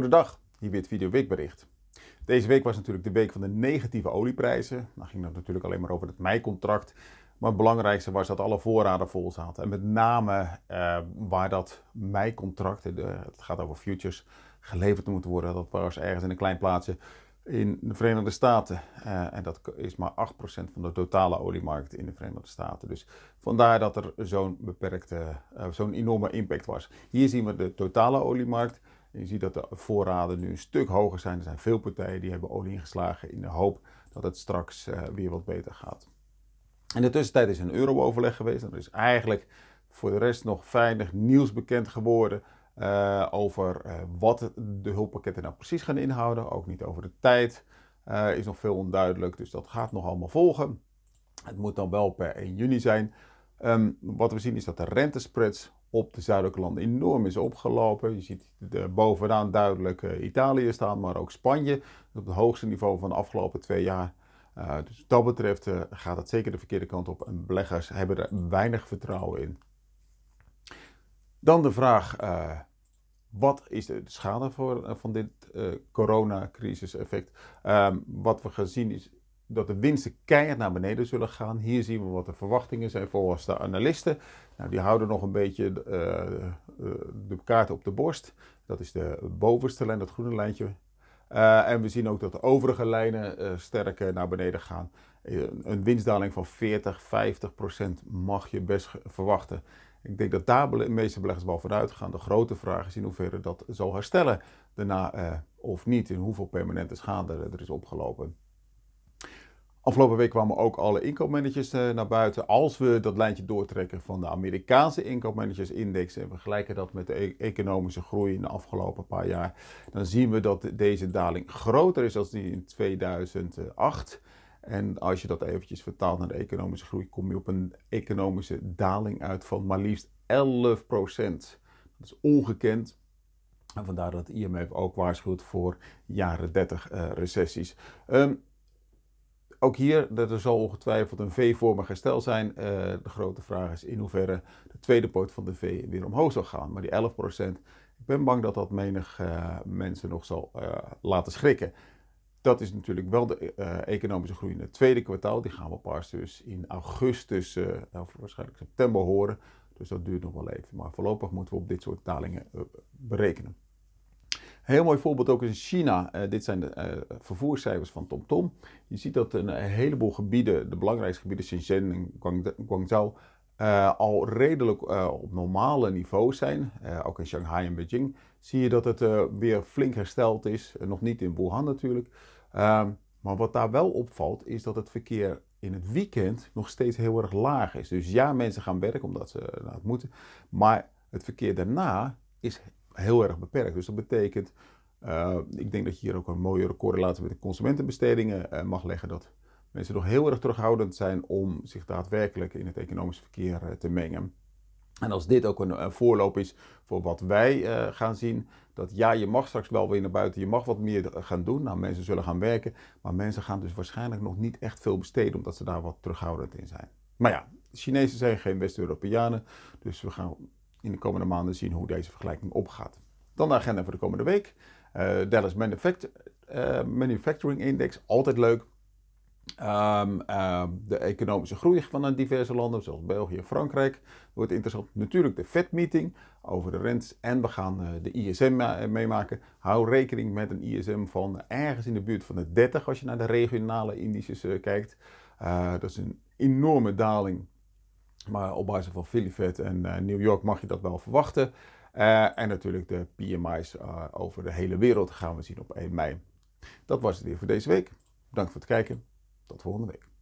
Goedendag, hier weer het Video Weekbericht. Deze week was natuurlijk de week van de negatieve olieprijzen. Dan nou, ging het natuurlijk alleen maar over het meicontract. Maar het belangrijkste was dat alle voorraden vol zaten. En met name eh, waar dat meicontract, het gaat over futures, geleverd moet worden. Dat was ergens in een klein plaatsje in de Verenigde Staten. Eh, en dat is maar 8% van de totale oliemarkt in de Verenigde Staten. Dus vandaar dat er zo'n beperkte, eh, zo'n enorme impact was. Hier zien we de totale oliemarkt. Je ziet dat de voorraden nu een stuk hoger zijn. Er zijn veel partijen die hebben olie ingeslagen in de hoop dat het straks eh, weer wat beter gaat. In de tussentijd is een euro-overleg geweest. er is eigenlijk voor de rest nog weinig nieuws bekend geworden eh, over eh, wat de hulppakketten nou precies gaan inhouden. Ook niet over de tijd is nog veel onduidelijk, dus dat gaat nog allemaal volgen. Het moet dan wel per 1 juni zijn. Ehm, wat we zien is dat de rentespreads op de zuidelijke landen enorm is opgelopen. Je ziet de bovenaan duidelijk eh, Italië staan, maar ook Spanje. Op het hoogste niveau van de afgelopen twee jaar. Eh, dus wat dat betreft eh, gaat dat zeker de verkeerde kant op en beleggers hebben er weinig vertrouwen in. Dan de vraag, wat is de schade voor, van dit coronacrisis effect? Ehm, wat we gaan zien is dat de winsten keihard naar beneden zullen gaan. Hier zien we wat de verwachtingen zijn volgens de analisten. Nou, die houden nog een beetje eh, eh, de kaart op de borst. Dat is de bovenste lijn, dat groene lijntje. Eh, en we zien ook dat de overige lijnen uh, sterk naar beneden gaan. een winstdaling van 40, 50 procent mag je best verwachten. Ik denk dat daar de meeste beleggers wel vanuit gaan. De grote vraag is in hoeverre dat zal herstellen daarna of niet. In hoeveel permanente schade er is opgelopen. Afgelopen week kwamen ook alle inkoopmanagers eh, naar buiten. Als we dat lijntje doortrekken van de Amerikaanse inkoopmanagersindex en vergelijken dat met de e-, economische groei in de afgelopen paar jaar, dan zien we dat deze daling groter is dan die in 2008. En als je dat eventjes vertaalt naar de economische groei, kom je op een economische daling uit van maar liefst 11 Dat is ongekend. En vandaar dat IMF ook waarschuwt voor jaren 30 eh, recessies. Ehm, ook hier, dat er zal ongetwijfeld een V-vormig herstel zijn. Eh, de grote vraag is in hoeverre de tweede poot van de V weer omhoog zal gaan. Maar die 11 ik ben bang dat dat menig eh, mensen nog zal eh, laten schrikken. Dat is natuurlijk wel de economische groei in het tweede kwartaal. Die gaan we pas dus in augustus, of waarschijnlijk september horen. Dus dat duurt nog wel even. Maar voorlopig moeten we op dit soort dalingen berekenen. Heel mooi voorbeeld ook in China. Eh, dit zijn de uh, vervoerscijfers van TomTom. Je ziet dat een eh, heleboel gebieden, de belangrijkste gebieden, Shenzhen en Guangzhou, al redelijk op normale niveau zijn. ook in Shanghai en Beijing zie je dat het weer flink hersteld is. nog niet in Wuhan natuurlijk. Ehm, maar wat daar wel opvalt, is dat het verkeer in het weekend nog steeds heel erg laag is. Dus ja, mensen gaan werken omdat ze naar het moeten. Maar het verkeer daarna is heel erg beperkt. Dus dat betekent, eh, ik denk dat je hier ook een mooiere correlatie met de consumentenbestedingen eh, mag leggen. Dat mensen nog heel erg terughoudend zijn om zich daadwerkelijk in het economisch verkeer eh, te mengen. En als dit ook een, voorloop is voor wat wij gaan zien, dat ja, je mag straks wel weer naar buiten, je mag wat meer gaan doen. Nou, mensen zullen gaan werken, maar mensen gaan dus waarschijnlijk nog niet echt veel besteden, omdat ze daar wat terughoudend in zijn. Maar ja, Chinezen zijn geen West-Europeanen, dus we gaan in de komende maanden zien hoe deze vergelijking opgaat. Dan de agenda voor de komende week. Eh, Dallas Manufact eh, Manufacturing Index, altijd leuk. Ehm, ehm, de economische groei van diverse landen, zoals België en Frankrijk, wordt interessant. Natuurlijk de FED-meeting over de rentes en we gaan eh, de ISM meemaken. Hou rekening met een ISM van ergens in de buurt van de 30 als je naar de regionale indices kijkt. dat is een enorme daling maar op basis van Fed en eh, New York mag je dat wel verwachten. Eh, en natuurlijk de PMI's eh, over de hele wereld gaan we zien op 1 mei. Dat was het weer voor deze week. Bedankt voor het kijken. Tot volgende week.